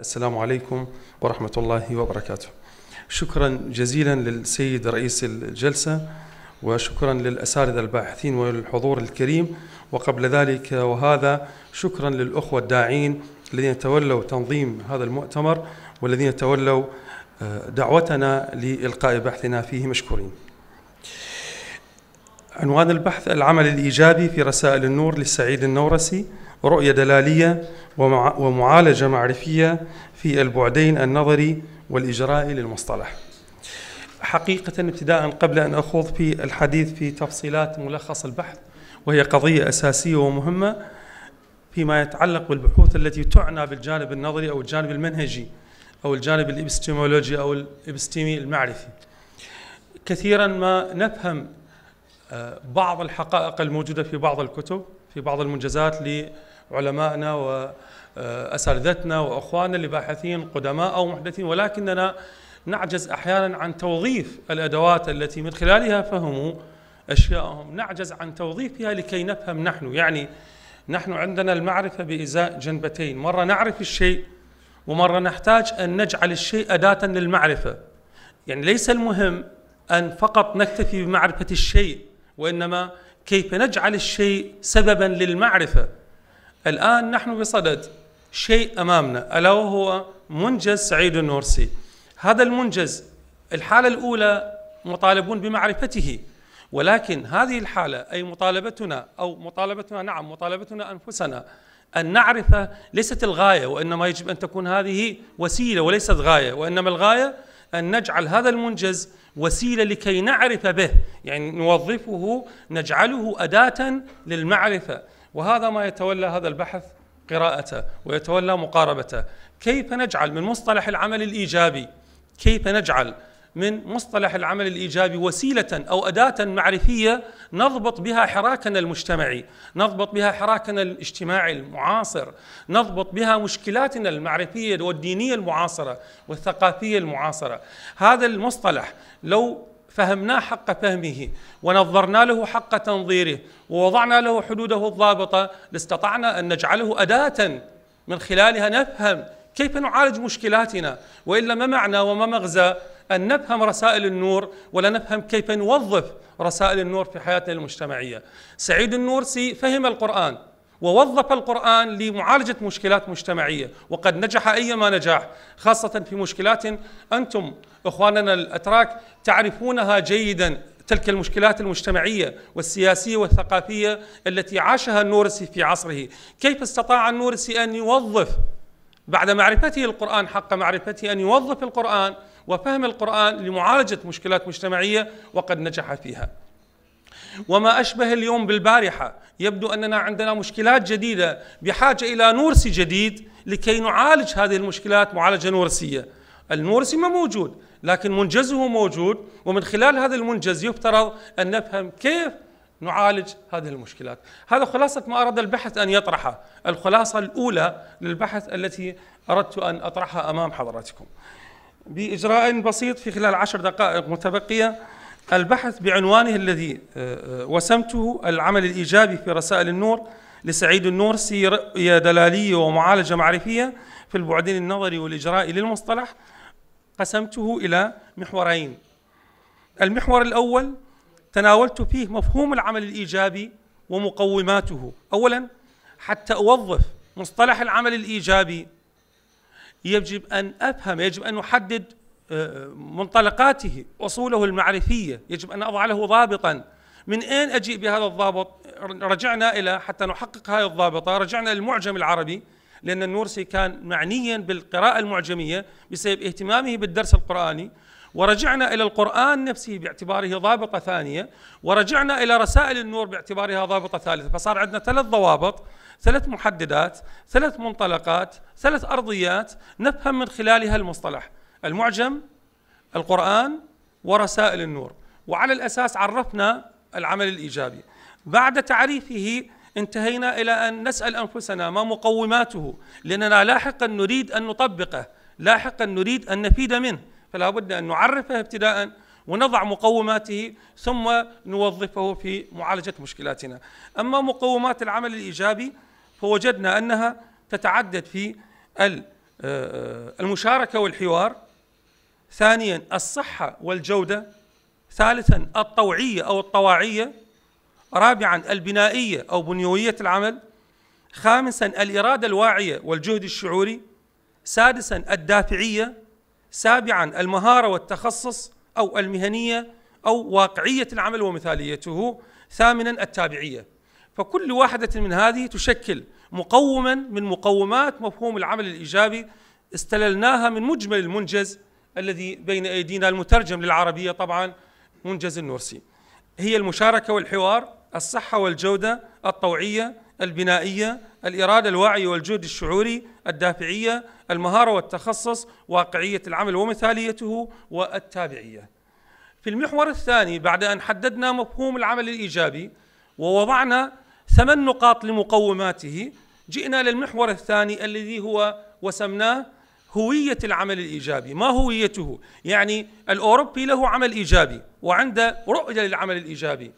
السلام عليكم ورحمة الله وبركاته شكرا جزيلا للسيد رئيس الجلسة وشكرا للأساتذة الباحثين والحضور الكريم وقبل ذلك وهذا شكرا للأخوة الداعين الذين تولوا تنظيم هذا المؤتمر والذين تولوا آه، دعوتنا لإلقاء بحثنا فيه مشكورين عنوان البحث العمل الإيجابي في رسائل النور للسعيد النورسي رؤية دلالية ومعالجة معرفية في البعدين النظري والإجرائي للمصطلح حقيقة ابتداء قبل أن أخوض في الحديث في تفصيلات ملخص البحث وهي قضية أساسية ومهمة فيما يتعلق بالبحوث التي تعنى بالجانب النظري أو الجانب المنهجي أو الجانب الإبستيمولوجي أو الإبستيمي المعرفي كثيرا ما نفهم بعض الحقائق الموجودة في بعض الكتب في بعض المنجزات لعلمائنا وأساتذتنا وأخواننا اللي باحثين قدماء أو محدثين ولكننا نعجز أحيانا عن توظيف الأدوات التي من خلالها فهموا أشياءهم نعجز عن توظيفها لكي نفهم نحن يعني نحن عندنا المعرفة بإزاء جنبتين مرة نعرف الشيء ومرة نحتاج أن نجعل الشيء أداة للمعرفة يعني ليس المهم أن فقط نكتفي بمعرفة الشيء وإنما كيف نجعل الشيء سببا للمعرفة الآن نحن بصدد شيء أمامنا ألا وهو منجز سعيد النورسي هذا المنجز الحالة الأولى مطالبون بمعرفته ولكن هذه الحالة أي مطالبتنا أو مطالبتنا نعم مطالبتنا أنفسنا أن نعرف ليست الغاية وإنما يجب أن تكون هذه وسيلة وليست غاية وإنما الغاية أن نجعل هذا المنجز وسيلة لكي نعرف به يعني نوظفه نجعله أداة للمعرفة وهذا ما يتولى هذا البحث قراءته ويتولى مقاربته كيف نجعل من مصطلح العمل الإيجابي كيف نجعل من مصطلح العمل الايجابي وسيله او اداه معرفيه نضبط بها حراكنا المجتمعي، نضبط بها حراكنا الاجتماعي المعاصر، نضبط بها مشكلاتنا المعرفيه والدينيه المعاصره والثقافيه المعاصره. هذا المصطلح لو فهمناه حق فهمه ونظرنا له حق تنظيره ووضعنا له حدوده الضابطه لاستطعنا ان نجعله اداه من خلالها نفهم كيف نعالج مشكلاتنا والا ما معنى وما مغزى أن نفهم رسائل النور ولا نفهم كيف نوظف رسائل النور في حياتنا المجتمعية سعيد النورسي فهم القرآن ووظف القرآن لمعالجة مشكلات مجتمعية وقد نجح أيما نجاح خاصة في مشكلات أنتم إخواننا الأتراك تعرفونها جيدا تلك المشكلات المجتمعية والسياسية والثقافية التي عاشها النورسي في عصره كيف استطاع النورسي أن يوظف بعد معرفته القرآن حق معرفته أن يوظف القرآن وفهم القرآن لمعالجة مشكلات مجتمعية وقد نجح فيها وما أشبه اليوم بالبارحة يبدو أننا عندنا مشكلات جديدة بحاجة إلى نورسي جديد لكي نعالج هذه المشكلات معالجة نورسية النورسي ما موجود لكن منجزه موجود ومن خلال هذا المنجز يفترض أن نفهم كيف نعالج هذه المشكلات هذا خلاصة ما أراد البحث أن يطرحه الخلاصة الأولى للبحث التي أردت أن أطرحها أمام حضراتكم بإجراء بسيط في خلال عشر دقائق متبقية البحث بعنوانه الذي آه، آه، وسمته العمل الإيجابي في رسائل النور لسعيد النور سيرة دلالية ومعالجة معرفية في البعدين النظري والإجرائي للمصطلح قسمته إلى محورين المحور الأول تناولت فيه مفهوم العمل الإيجابي ومقوماته أولا حتى أوظف مصطلح العمل الإيجابي يجب أن أفهم يجب أن أحدد آه، منطلقاته أصوله المعرفية يجب أن أضع له ضابطا من أين أجيء بهذا الضابط رجعنا إلى حتى نحقق هذه الضابطة رجعنا للمعجم العربي لأن النورسي كان معنيا بالقراءة المعجمية بسبب اهتمامه بالدرس القرآني ورجعنا إلى القرآن نفسه باعتباره ضابطة ثانية ورجعنا إلى رسائل النور باعتبارها ضابطة ثالثة فصار عندنا ثلاث ضوابط ثلاث محددات ثلاث منطلقات ثلاث أرضيات نفهم من خلالها المصطلح المعجم القرآن ورسائل النور وعلى الأساس عرفنا العمل الإيجابي بعد تعريفه انتهينا إلى أن نسأل أنفسنا ما مقوماته لأننا لاحقا نريد أن نطبقه لاحقا نريد أن نفيد منه فلا بد أن نعرفه ابتداء ونضع مقوماته ثم نوظفه في معالجة مشكلاتنا أما مقومات العمل الإيجابي فوجدنا أنها تتعدد في آه، المشاركة والحوار ثانيا الصحة والجودة ثالثا الطوعية أو الطواعية رابعا البنائية أو بنيوية العمل خامسا الإرادة الواعية والجهد الشعوري سادسا الدافعية سابعا المهارة والتخصص أو المهنية أو واقعية العمل ومثاليته ثامنا التابعية فكل واحدة من هذه تشكل مقوما من مقومات مفهوم العمل الإيجابي استللناها من مجمل المنجز الذي بين أيدينا المترجم للعربية طبعا منجز النورسي هي المشاركة والحوار الصحة والجودة الطوعية البنائية الإرادة الواعية والجهد الشعوري الدافعية المهارة والتخصص واقعية العمل ومثاليته والتابعية في المحور الثاني بعد أن حددنا مفهوم العمل الإيجابي ووضعنا ثمان نقاط لمقوماته جئنا للمحور الثاني الذي هو وسمناه هوية العمل الإيجابي ما هويته؟ يعني الأوروبي له عمل إيجابي وعنده رؤية للعمل الإيجابي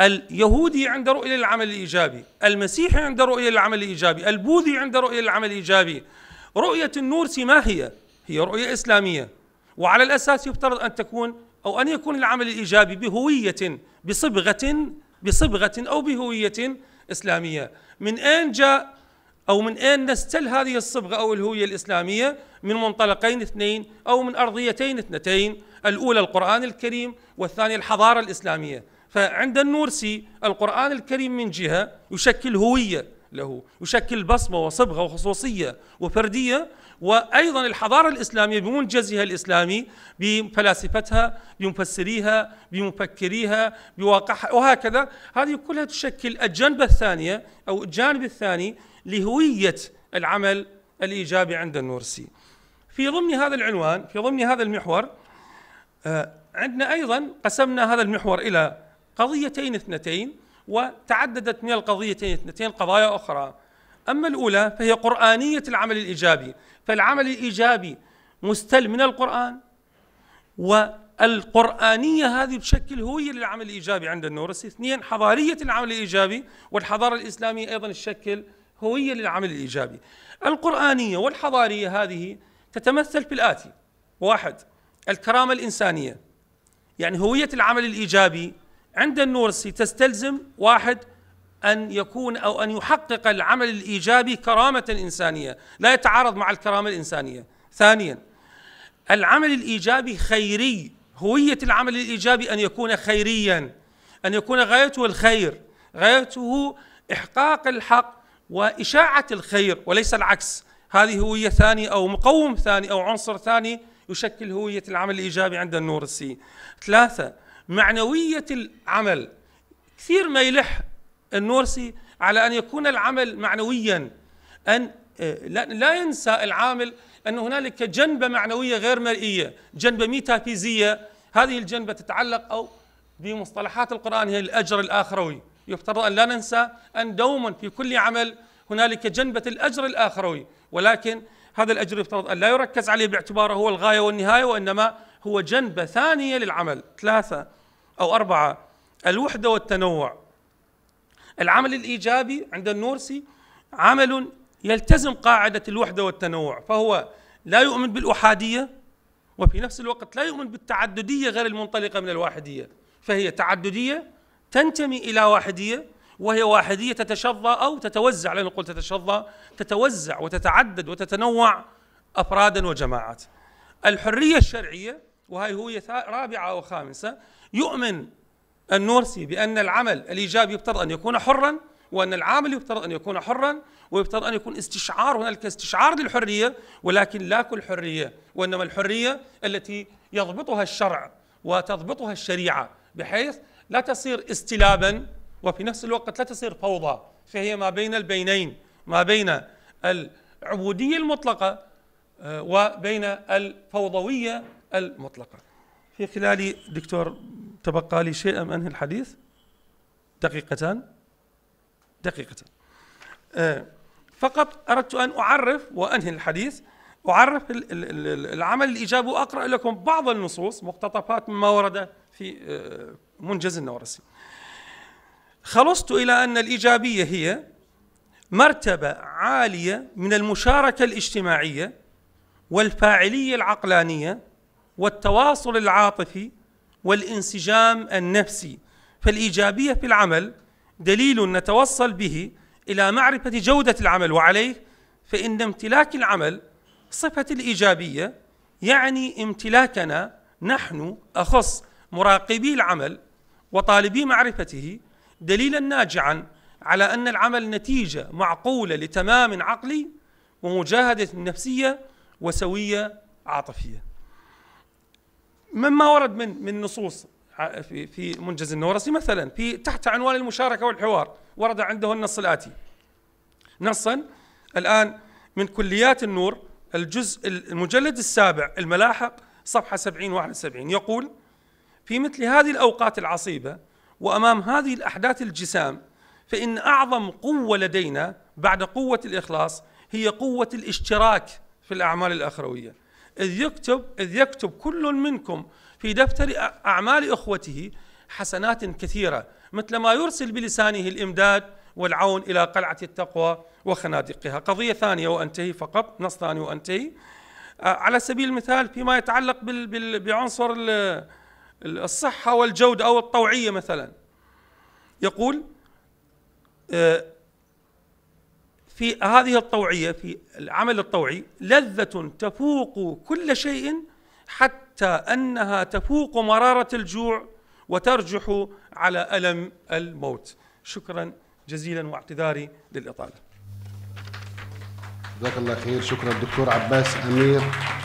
اليهودي عند رؤية للعمل الإيجابي المسيحي عند رؤية للعمل الإيجابي البوذي عند رؤية للعمل الإيجابي رؤية النورسي ما هي؟ هي رؤية إسلامية وعلى الأساس يفترض أن تكون أو أن يكون العمل الإيجابي بهوية بصبغة بصبغة أو بهوية إسلامية من أين جاء أو من أين نستل هذه الصبغة أو الهوية الإسلامية من منطلقين اثنين أو من أرضيتين اثنتين الأولى القرآن الكريم والثانية الحضارة الإسلامية فعند النورسي القرآن الكريم من جهة يشكل هوية له يشكل بصمة وصبغة وخصوصية وفردية وأيضا الحضارة الإسلامية بمنجزها الإسلامي بفلاسفتها بمفسريها بمفكريها بواقعها وهكذا هذه كلها تشكل الجنبة الثانية أو الجانب الثاني لهوية العمل الإيجابي عند النورسي في ضمن هذا العنوان في ضمن هذا المحور آه، عندنا أيضا قسمنا هذا المحور إلى قضيتين اثنتين وتعددت من القضيتين اثنتين قضايا أخرى أما الأولى فهي قرآنية العمل الإيجابي فالعمل الإيجابي مستل من القرآن والقرآنية هذه تشكل هوية للعمل الإيجابي عند النورس اثنين حضارية العمل الإيجابي والحضارة الإسلامية أيضا تشكل هوية للعمل الإيجابي القرآنية والحضارية هذه تتمثل في الآتي واحد الكرامة الإنسانية يعني هوية العمل الإيجابي عند النورسي تستلزم واحد أن يكون أو أن يحقق العمل الإيجابي كرامة إنسانية لا يتعارض مع الكرامة الإنسانية ثانيا العمل الإيجابي خيري هوية العمل الإيجابي أن يكون خيريا أن يكون غايته الخير غايته إحقاق الحق وإشاعة الخير وليس العكس هذه هوية ثانية أو مقوم ثاني أو عنصر ثاني يشكل هوية العمل الإيجابي عند النورسي ثلاثة معنوية العمل كثير ما يلح النورسي على أن يكون العمل معنويا أن آه، لا ينسى العامل أن هنالك جنبة معنوية غير مرئية جنبة ميتافيزية هذه الجنبة تتعلق أو بمصطلحات القرآن هي الأجر الآخروي يفترض أن لا ننسى أن دوما في كل عمل هنالك جنبة الأجر الآخروي ولكن هذا الأجر يفترض أن لا يركز عليه باعتباره هو الغاية والنهاية وإنما هو جنبة ثانية للعمل ثلاثة أو أربعة الوحدة والتنوع العمل الإيجابي عند النورسي عمل يلتزم قاعدة الوحدة والتنوع فهو لا يؤمن بالأحادية وفي نفس الوقت لا يؤمن بالتعددية غير المنطلقة من الواحدية فهي تعددية تنتمي إلى واحدية وهي واحدية تتشظى أو تتوزع لا نقول تتشظى تتوزع وتتعدد وتتنوع أفرادا وجماعات الحرية الشرعية وهي هوية رابعة أو خامسة يؤمن النورسي بأن العمل الإيجابي يفترض أن يكون حرا وأن العامل يفترض أن يكون حرا ويفترض أن يكون استشعار هنالك استشعار للحرية ولكن لا كل حرية وإنما الحرية التي يضبطها الشرع وتضبطها الشريعة بحيث لا تصير استلابا وفي نفس الوقت لا تصير فوضى فهي ما بين البينين ما بين العبودية المطلقة آه، وبين الفوضوية المطلقة في خلال دكتور تبقى لي شيء أم أنهي الحديث دقيقتان دقيقتان آه، فقط أردت أن أعرف وأنهي الحديث أعرف العمل الإيجابي وأقرأ لكم بعض النصوص مقتطفات مما ورد في آه، منجز النورسي خلصت إلى أن الإيجابية هي مرتبة عالية من المشاركة الاجتماعية والفاعلية العقلانية والتواصل العاطفي والانسجام النفسي فالايجابيه في العمل دليل نتوصل به الى معرفه جوده العمل وعليه فان امتلاك العمل صفه الايجابيه يعني امتلاكنا نحن اخص مراقبي العمل وطالبي معرفته دليلا ناجعا على ان العمل نتيجه معقوله لتمام عقلي ومجاهده نفسيه وسويه عاطفيه مما ورد من من نصوص في في منجز النورسي مثلا في تحت عنوان المشاركه والحوار ورد عنده النص الاتي نصا الان من كليات النور الجزء المجلد السابع الملاحق صفحه 70 71 يقول في مثل هذه الاوقات العصيبه وامام هذه الاحداث الجسام فان اعظم قوه لدينا بعد قوه الاخلاص هي قوه الاشتراك في الاعمال الاخرويه إذ يكتب إذ يكتب كل منكم في دفتر أعمال إخوته حسنات كثيرة مثل ما يرسل بلسانه الإمداد والعون إلى قلعة التقوى وخنادقها قضية ثانية وأنتهي فقط نص ثاني وأنتهي على سبيل المثال فيما يتعلق بعنصر الصحة والجودة أو الطوعية مثلا يقول في هذه الطوعية في العمل الطوعي لذة تفوق كل شيء حتى أنها تفوق مرارة الجوع وترجح على ألم الموت شكرا جزيلا واعتذاري للإطالة جزاك الله خير شكرا دكتور عباس أمير